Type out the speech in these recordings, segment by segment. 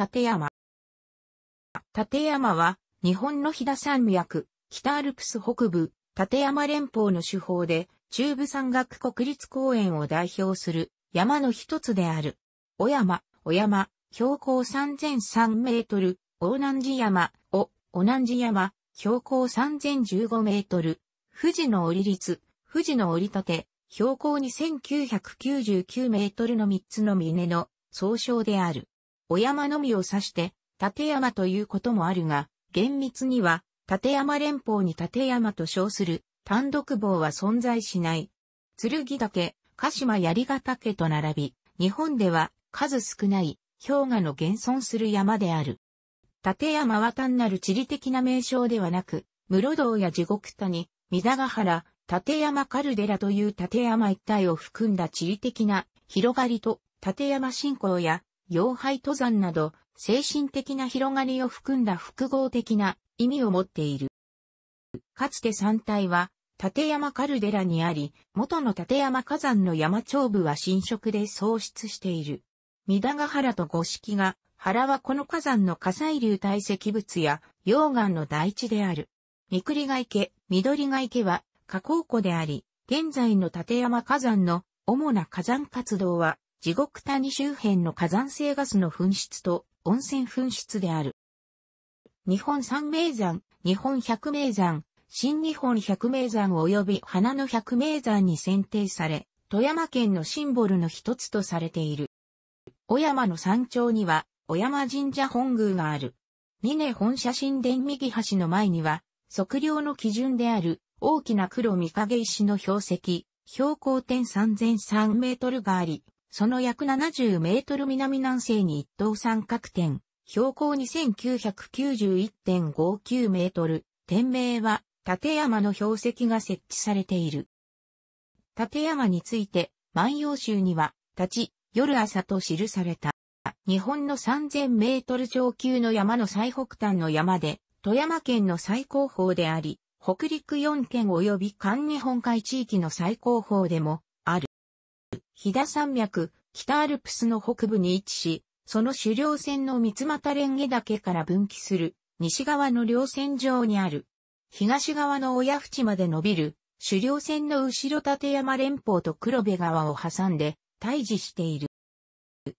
立山。立山は、日本の飛騨山脈、北アルプス北部、立山連峰の手法で、中部山岳国立公園を代表する山の一つである。小山、小山、標高3003メートル、大南寺山、小、小南寺山、標高3015メートル、富士の折立、富士の折立て、標高2999メートルの3つの峰の総称である。お山のみを指して、立山ということもあるが、厳密には、立山連邦に立山と称する単独棒は存在しない。剣岳、鹿島槍ヶ岳と並び、日本では数少ない氷河の現存する山である。立山は単なる地理的な名称ではなく、室堂や地獄谷、三田ヶ原、立山カルデラという立山一帯を含んだ地理的な広がりと立山信仰や妖廃登山など、精神的な広がりを含んだ複合的な意味を持っている。かつて山体は、立山カルデラにあり、元の立山火山の山頂部は浸食で喪失している。三田ヶ原と五色が、原はこの火山の火砕流堆積物や溶岩の大地である。三栗ヶ池、緑ヶ池は火口湖であり、現在の立山火山の主な火山活動は地獄谷周辺の火山性ガスの噴出と温泉噴出である。日本三名山、日本百名山、新日本百名山及び花の百名山に選定され、富山県のシンボルの一つとされている。小山の山頂には、小山神社本宮がある。峰本社神殿右端の前には、測量の基準である大きな黒三影石の標石、標高点3003メートルがあり、その約70メートル南南西に一等三角点、標高2991.59メートル、店名は、立山の標石が設置されている。立山について、万葉集には、立ち、夜朝と記された。日本の3000メートル上級の山の最北端の山で、富山県の最高峰であり、北陸4県及び関日本海地域の最高峰でも、飛騨山脈、北アルプスの北部に位置し、その主稜線の三俣蓮華岳から分岐する、西側の稜線上にある。東側の親淵まで伸びる、主稜線の後ろ立山連峰と黒部川を挟んで、対峙している。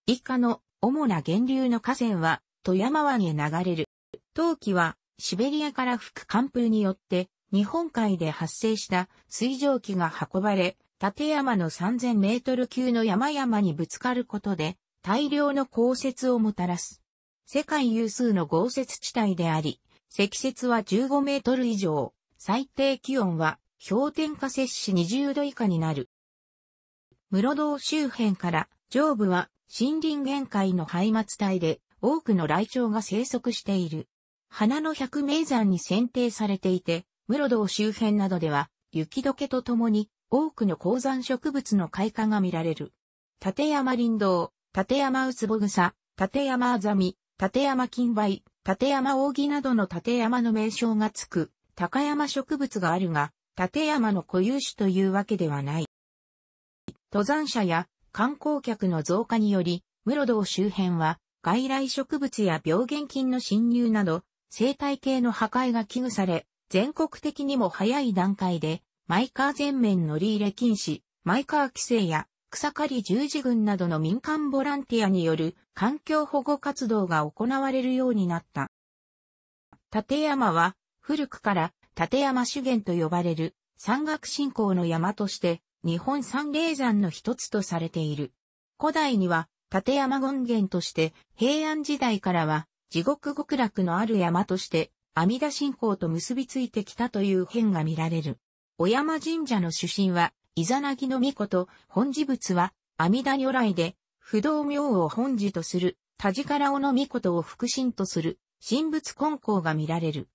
以下の主な源流の河川は、富山湾へ流れる。冬季は、シベリアから吹く寒風によって、日本海で発生した水蒸気が運ばれ、立山の3000メートル級の山々にぶつかることで、大量の降雪をもたらす。世界有数の豪雪地帯であり、積雪は15メートル以上、最低気温は氷点下摂氏20度以下になる。室堂周辺から上部は森林限界の廃末帯で多くの雷鳥が生息している。花の百名山に選定されていて、室堂周辺などでは雪解けとともに多くの高山植物の開花が見られる。立山林道、立山うつぼ草、立山あざみ、立山金梅、立山扇などの立山の名称がつく、高山植物があるが、立山の固有種というわけではない。登山者や観光客の増加により、室堂周辺は、外来植物や病原菌の侵入など、生態系の破壊が危惧され、全国的にも早い段階でマイカー全面乗り入れ禁止、マイカー規制や草刈り十字軍などの民間ボランティアによる環境保護活動が行われるようになった。立山は古くから立山修験と呼ばれる山岳信仰の山として日本三霊山の一つとされている。古代には立山権現として平安時代からは地獄極楽のある山として阿弥陀信仰と結びついてきたという変が見られる。小山神社の主神は、イザナギの御子と本事仏は、阿弥陀如来で、不動明を本事とする、田力尾の子とを副神とする、神仏根校が見られる。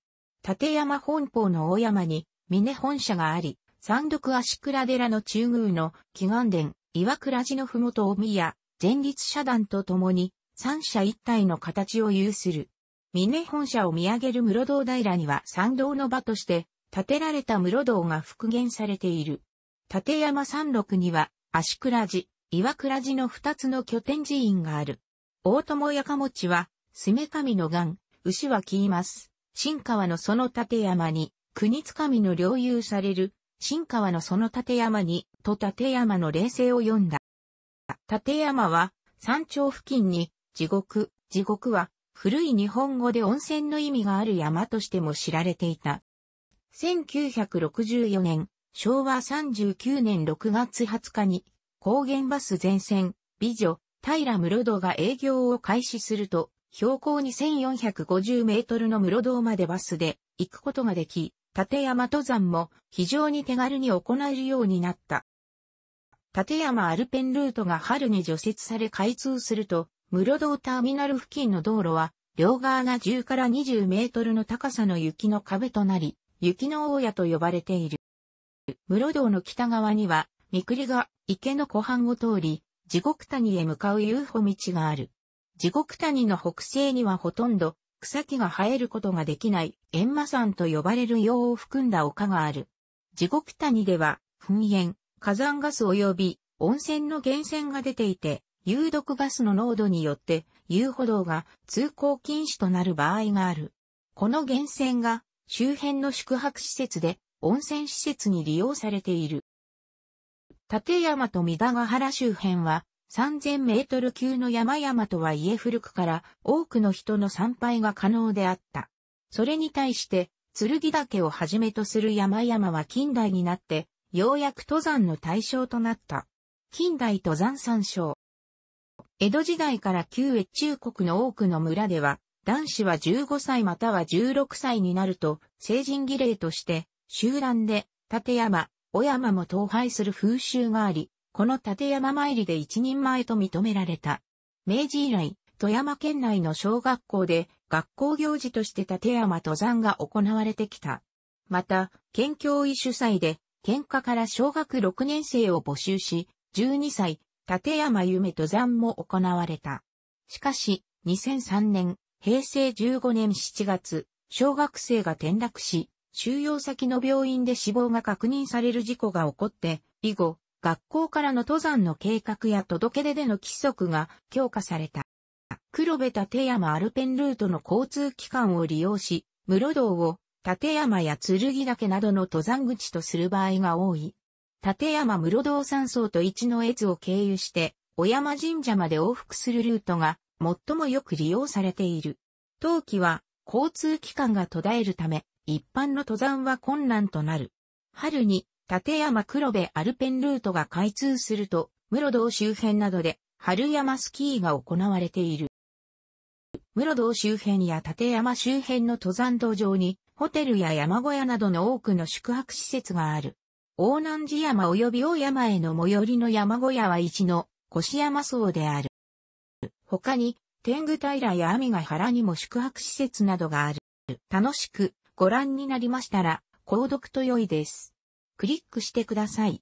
立山本邦の大山に、峰本社があり、三毒足倉寺の中宮の祈願殿、岩倉寺のふもと帯や、前立社団と共に、三社一体の形を有する。峰本社を見上げる室堂平には参道の場として、建てられた室堂が復元されている。立山山麓には、足倉寺、岩倉寺の二つの拠点寺院がある。大友やかもちは、すめ神の岩、牛は消います。新川のその立山に、国つかみの領有される、新川のその立山に、と立山の霊性を読んだ。立山は、山頂付近に、地獄、地獄は、古い日本語で温泉の意味がある山としても知られていた。1964年、昭和39年6月20日に、高原バス全線、美女、平室堂が営業を開始すると、標高2450メートルの室堂までバスで行くことができ、立山登山も非常に手軽に行えるようになった。立山アルペンルートが春に除雪され開通すると、室堂ターミナル付近の道路は、両側が10から20メートルの高さの雪の壁となり、雪の大家と呼ばれている。室堂の北側には、三栗が池の湖畔を通り、地獄谷へ向かう遊歩道がある。地獄谷の北西にはほとんど草木が生えることができない閻魔山と呼ばれる洋を含んだ丘がある。地獄谷では噴煙、火山ガス及び温泉の源泉が出ていて、有毒ガスの濃度によって遊歩道が通行禁止となる場合がある。この源泉が周辺の宿泊施設で温泉施設に利用されている。立山と三田ヶ原周辺は3000メートル級の山々とはいえ古くから多くの人の参拝が可能であった。それに対して、剣岳をはじめとする山々は近代になって、ようやく登山の対象となった。近代登山参照。江戸時代から旧越中国の多くの村では、男子は15歳または16歳になると、成人儀礼として、集団で、立山、小山も倒廃する風習があり、この立山参りで一人前と認められた。明治以来、富山県内の小学校で、学校行事として立山登山が行われてきた。また、県教委主催で、県下から小学6年生を募集し、12歳、立山夢登山も行われた。しかし、2003年、平成15年7月、小学生が転落し、収容先の病院で死亡が確認される事故が起こって、以後、学校からの登山の計画や届け出での規則が強化された。黒部立山アルペンルートの交通機関を利用し、室堂を立山や剣岳などの登山口とする場合が多い。立山室堂山荘と一の越を経由して、小山神社まで往復するルートが最もよく利用されている。冬季は交通機関が途絶えるため、一般の登山は困難となる。春に、立山黒部アルペンルートが開通すると、室堂周辺などで、春山スキーが行われている。室堂周辺や立山周辺の登山道上に、ホテルや山小屋などの多くの宿泊施設がある。大南寺山及び大山への最寄りの山小屋は一の越山荘である。他に、天狗平や網ヶ原にも宿泊施設などがある。楽しくご覧になりましたら、購読と良いです。クリックしてください。